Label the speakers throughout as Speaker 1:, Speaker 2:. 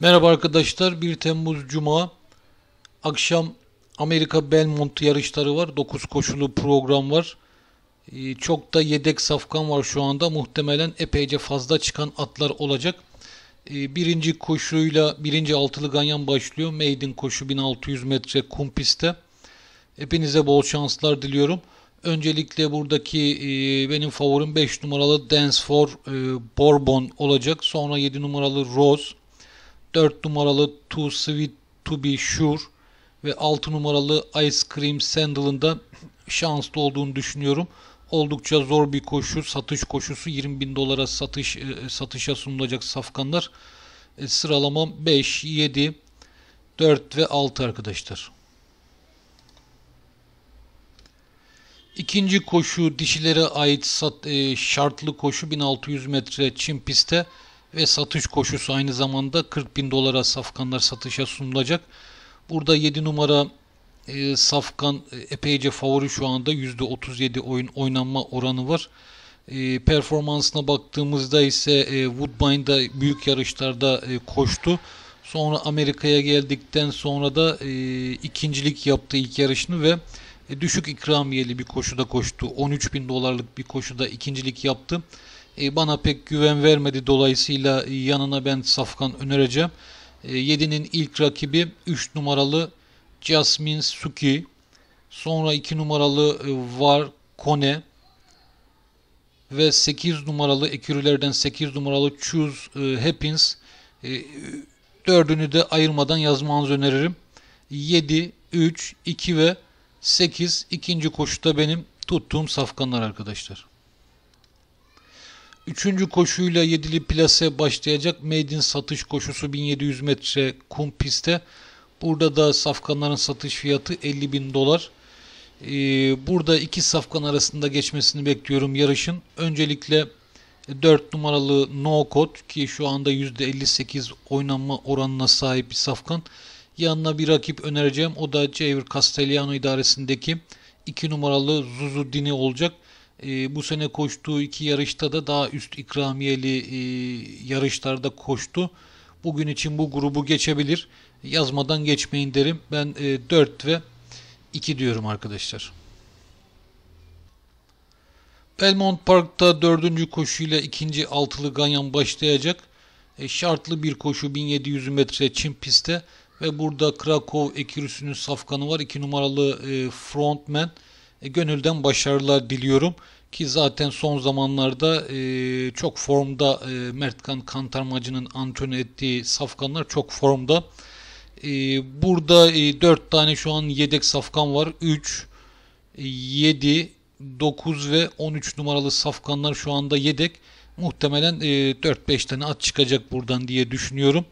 Speaker 1: Merhaba arkadaşlar. 1 Temmuz Cuma akşam Amerika Belmont yarışları var. 9 koşulu program var. Ee, çok da yedek safkan var şu anda. Muhtemelen epeyce fazla çıkan atlar olacak. Ee, birinci koşuyla birinci altılı ganyan başlıyor. Maiden koşu 1600 metre kum pistte. Hepinize bol şanslar diliyorum. Öncelikle buradaki e, benim favorim 5 numaralı Dance for e, Bourbon olacak. Sonra 7 numaralı Rose. 4 numaralı Too Sweet To Be Sure ve 6 numaralı Ice Cream Sandal'ın da şanslı olduğunu düşünüyorum. Oldukça zor bir koşu, satış koşusu 20 bin dolara satış e, e, satışa sunulacak safkanlar. E, Sıralamam 5, 7, 4 ve 6 arkadaşlar. İkinci koşu dişilere ait sat, e, şartlı koşu 1600 metre çim pistte ve satış koşusu aynı zamanda 40 bin dolara safkanlar satışa sunulacak. Burada 7 numara e, safkan e, epeyce favori şu anda %37 oyun oynanma oranı var. E, performansına baktığımızda ise e, Woodbine'da büyük yarışlarda e, koştu. Sonra Amerika'ya geldikten sonra da e, ikincilik yaptı ilk yarışını ve e, düşük ikramiyeli bir koşuda koştu. 13 bin dolarlık bir koşuda ikincilik yaptı e, bana pek güven vermedi. Dolayısıyla yanına ben Safkan önereceğim. E, 7'nin ilk rakibi 3 numaralı Jasmine Suki. Sonra 2 numaralı e, Var Kone. Ve 8 numaralı ekürülerden 8 numaralı Chuz e, Happens. E, dördünü de ayırmadan yazmanızı öneririm. 7, 3, 2 ve 8 ikinci koşuda benim tuttuğum safkanlar arkadaşlar. Üçüncü koşuyla yedili plase başlayacak Maiden satış koşusu 1700 metre kum pistte. Burada da safkanların satış fiyatı 50 bin dolar. Ee, burada iki safkan arasında geçmesini bekliyorum yarışın. Öncelikle 4 numaralı No Code ki şu anda %58 oynanma oranına sahip bir safkan. Yanına bir rakip önereceğim. O da Javier Castellano idaresindeki 2 numaralı Zuzu olacak e, bu sene koştuğu iki yarışta da daha üst ikramiyeli e, yarışlarda koştu. Bugün için bu grubu geçebilir. Yazmadan geçmeyin derim. Ben e, 4 ve 2 diyorum arkadaşlar. Belmont Park'ta dördüncü koşuyla ikinci altılı ganyan başlayacak. E, şartlı bir koşu 1700 metre Çin pistte ve burada Krakow ekürüsünün safkanı var. 2 numaralı e, frontman. E, gönülden başarılar diliyorum. Ki zaten son zamanlarda e, çok formda e, Mertkan Kantarmacı'nın antoni ettiği safkanlar çok formda. E, burada e, 4 tane şu an yedek safkan var. 3, 7, 9 ve 13 numaralı safkanlar şu anda yedek. Muhtemelen e, 4-5 tane at çıkacak buradan diye düşünüyorum.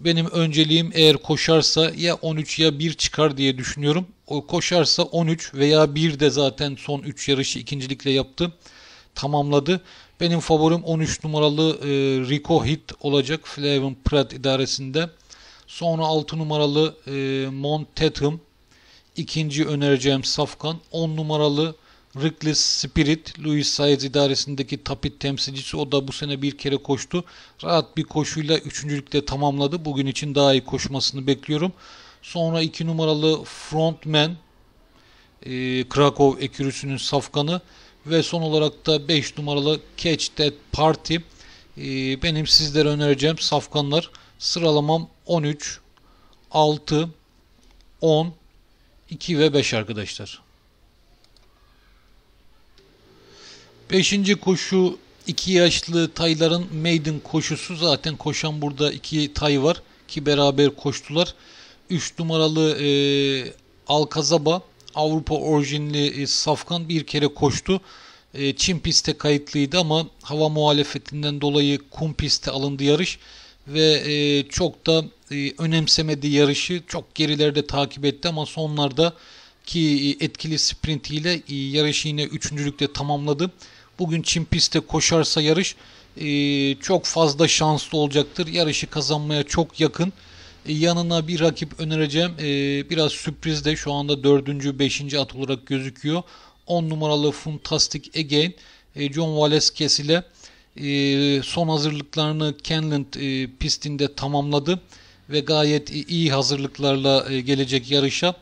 Speaker 1: Benim önceliğim eğer koşarsa ya 13 ya 1 çıkar diye düşünüyorum. O koşarsa 13 veya 1 de zaten son 3 yarışı ikincilikle yaptı. Tamamladı. Benim favorim 13 numaralı e, Rico Hit olacak Flavin Pratt idaresinde. Sonra 6 numaralı e, Montetum. İkinci önereceğim Safkan. 10 numaralı Rickley Spirit, Louis Saez idaresindeki tapit temsilcisi o da bu sene bir kere koştu. Rahat bir koşuyla üçüncülükte tamamladı. Bugün için daha iyi koşmasını bekliyorum. Sonra iki numaralı Frontman, e, Krakow ekürüsünün safkanı ve son olarak da 5 numaralı Catch That Party. E, benim sizlere önereceğim safkanlar sıralamam 13, 6, 10, 2 ve 5 arkadaşlar. Beşinci koşu iki yaşlı tayların maiden koşusu zaten koşan burada iki tay var ki beraber koştular. Üç numaralı e, Alkazaba Avrupa orijinli e, Safkan bir kere koştu. E, Çin piste kayıtlıydı ama hava muhalefetinden dolayı kum piste alındı yarış ve e, çok da e, önemsemedi yarışı. Çok gerilerde takip etti ama sonlarda ki etkili sprintiyle yarışı yine üçüncülükte tamamladı. Bugün Çin pistte koşarsa yarış e, çok fazla şanslı olacaktır. Yarışı kazanmaya çok yakın. E, yanına bir rakip önereceğim. E, biraz sürpriz de şu anda dördüncü beşinci at olarak gözüküyor. 10 numaralı Fantastic Again John Valeskes ile son hazırlıklarını Kenland pistinde tamamladı ve gayet iyi hazırlıklarla gelecek yarışa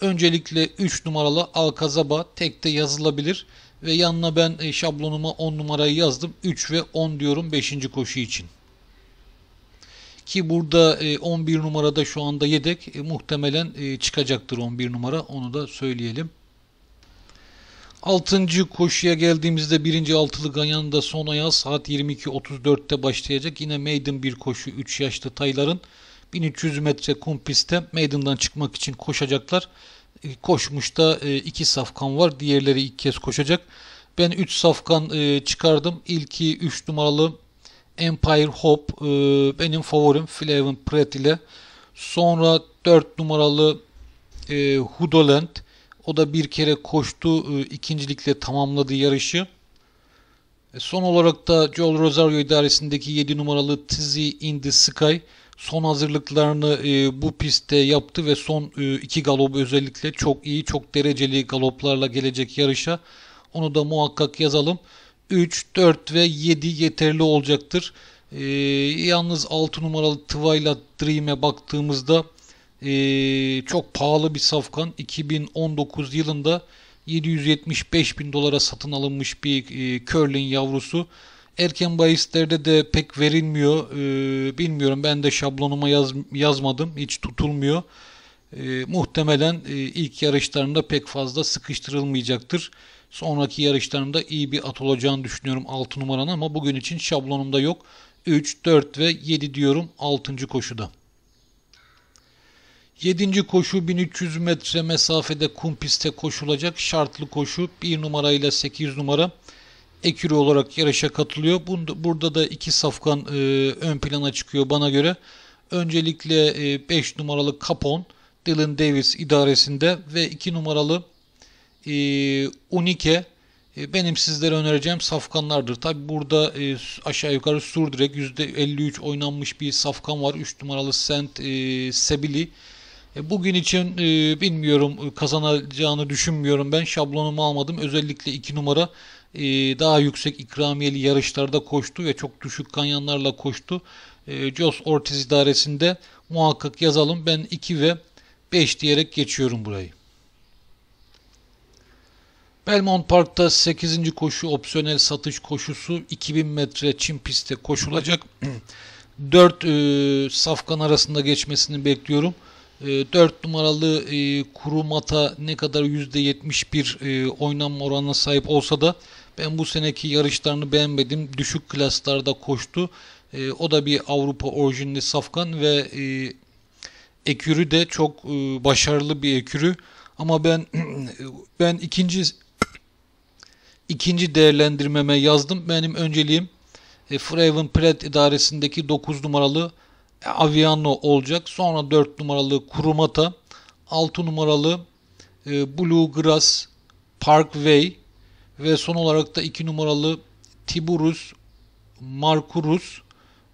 Speaker 1: Öncelikle 3 numaralı Alkazaba tekte yazılabilir ve yanına ben e, şablonuma 10 numarayı yazdım. 3 ve 10 diyorum 5. koşu için. Ki burada 11 e, numarada şu anda yedek e, muhtemelen çıkacaktır 11 numara onu da söyleyelim. 6. koşuya geldiğimizde 1. altılı Ganyan'ın da son ayağı saat 22.34'te başlayacak. Yine maiden bir koşu 3 yaşlı tayların 1300 metre kum pistte meydandan çıkmak için koşacaklar. E, Koşmuşta e, iki safkan var. Diğerleri ilk kez koşacak. Ben 3 safkan e, çıkardım. İlki 3 numaralı Empire Hop benim favorim Flavin Pratt ile. Sonra 4 numaralı Hudoland. O da bir kere koştu. ikincilikle tamamladı yarışı. Son olarak da Joel Rosario idaresindeki 7 numaralı Tizzy in the Sky son hazırlıklarını e, bu pistte yaptı ve son e, iki galop özellikle çok iyi, çok dereceli galoplarla gelecek yarışa. Onu da muhakkak yazalım. 3, 4 ve 7 yeterli olacaktır. E, yalnız 6 numaralı Twilight Dream'e baktığımızda e, çok pahalı bir safkan. 2019 yılında 775 bin dolara satın alınmış bir e, curling yavrusu. Erken bahislerde de pek verilmiyor. Ee, bilmiyorum ben de şablonuma yaz, yazmadım. Hiç tutulmuyor. Ee, muhtemelen e, ilk yarışlarında pek fazla sıkıştırılmayacaktır. Sonraki yarışlarında iyi bir at olacağını düşünüyorum 6 numaranın ama bugün için şablonumda yok. 3, 4 ve 7 diyorum 6. koşuda. 7. koşu 1300 metre mesafede kum pistte koşulacak şartlı koşu 1 numarayla 8 numara. 8 numara ekürü olarak yarışa katılıyor. Bunda, burada da iki safkan e, ön plana çıkıyor bana göre. Öncelikle 5 e, numaralı Capon, Dylan Davis idaresinde ve 2 numaralı e, Unike e, benim sizlere önereceğim safkanlardır. Tabi burada e, aşağı yukarı sürdürerek %53 oynanmış bir safkan var. 3 numaralı Saint e, Sebili. E, bugün için e, bilmiyorum e, kazanacağını düşünmüyorum ben. Şablonumu almadım. Özellikle 2 numara ee, daha yüksek ikramiyeli yarışlarda koştu ve çok düşük kanyanlarla koştu. Ee, Jos Ortiz idaresinde muhakkak yazalım. Ben 2 ve 5 diyerek geçiyorum burayı. Belmont Park'ta 8. koşu opsiyonel satış koşusu 2000 metre çim pistte koşulacak. 4 e, safkan arasında geçmesini bekliyorum. E, 4 numaralı e, kuru mata ne kadar %71 e, oynanma oranına sahip olsa da ben bu seneki yarışlarını beğenmedim. Düşük klaslarda koştu. E, o da bir Avrupa orijinli safkan ve e, ekürü de çok e, başarılı bir ekürü. Ama ben ben ikinci ikinci değerlendirmeme yazdım. Benim önceliğim e, Freven Pret idaresindeki 9 numaralı e, Aviano olacak. Sonra 4 numaralı Kurumata, 6 numaralı e, Blue Parkway, ve son olarak da 2 numaralı Tiburus Markurus.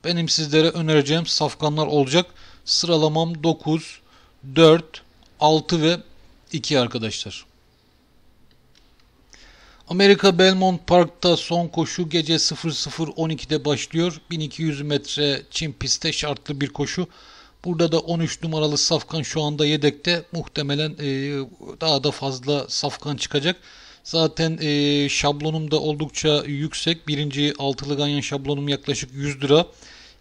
Speaker 1: Benim sizlere önereceğim safkanlar olacak. Sıralamam 9, 4, 6 ve 2 arkadaşlar. Amerika Belmont Park'ta son koşu gece 00.12'de başlıyor. 1200 metre çim pistte şartlı bir koşu. Burada da 13 numaralı Safkan şu anda yedekte. Muhtemelen daha da fazla Safkan çıkacak. Zaten e, şablonum da oldukça yüksek. Birinci altılı ganyan şablonum yaklaşık 100 lira.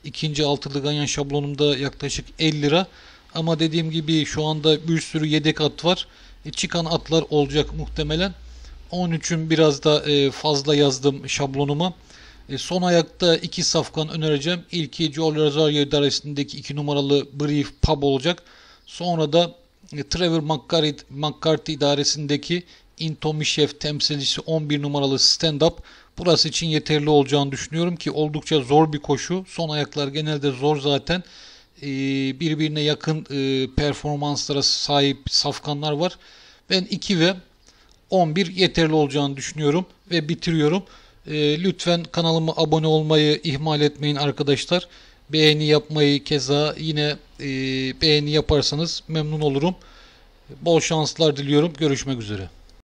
Speaker 1: İkinci altılı ganyan şablonumda yaklaşık 50 lira. Ama dediğim gibi şu anda bir sürü yedek at var. E, çıkan atlar olacak muhtemelen. 13'ün biraz da e, fazla yazdım şablonuma. E, son ayakta iki safkan önereceğim. İlki Joel Rosario idaresindeki iki numaralı Brief Pub olacak. Sonra da e, Trevor McCarthy, McCarthy idaresindeki Intomishev temsilcisi 11 numaralı stand-up burası için yeterli olacağını düşünüyorum ki oldukça zor bir koşu. Son ayaklar genelde zor zaten. Ee, birbirine yakın e, performanslara sahip safkanlar var. Ben 2 ve 11 yeterli olacağını düşünüyorum ve bitiriyorum. Ee, lütfen kanalıma abone olmayı ihmal etmeyin arkadaşlar. Beğeni yapmayı keza yine e, beğeni yaparsanız memnun olurum. Bol şanslar diliyorum. Görüşmek üzere.